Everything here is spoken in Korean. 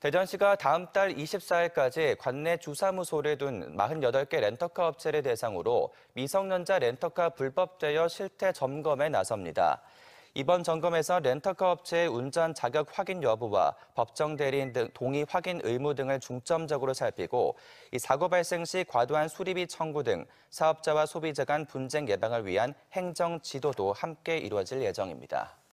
대전시가 다음 달 24일까지 관내 주사무소를 둔 48개 렌터카 업체를 대상으로 미성년자 렌터카 불법 대여 실태 점검에 나섭니다. 이번 점검에서 렌터카 업체의 운전 자격 확인 여부와 법정 대리인 등 동의 확인 의무 등을 중점적으로 살피고 이 사고 발생 시 과도한 수리비 청구 등 사업자와 소비자 간 분쟁 예방을 위한 행정 지도도 함께 이루어질 예정입니다.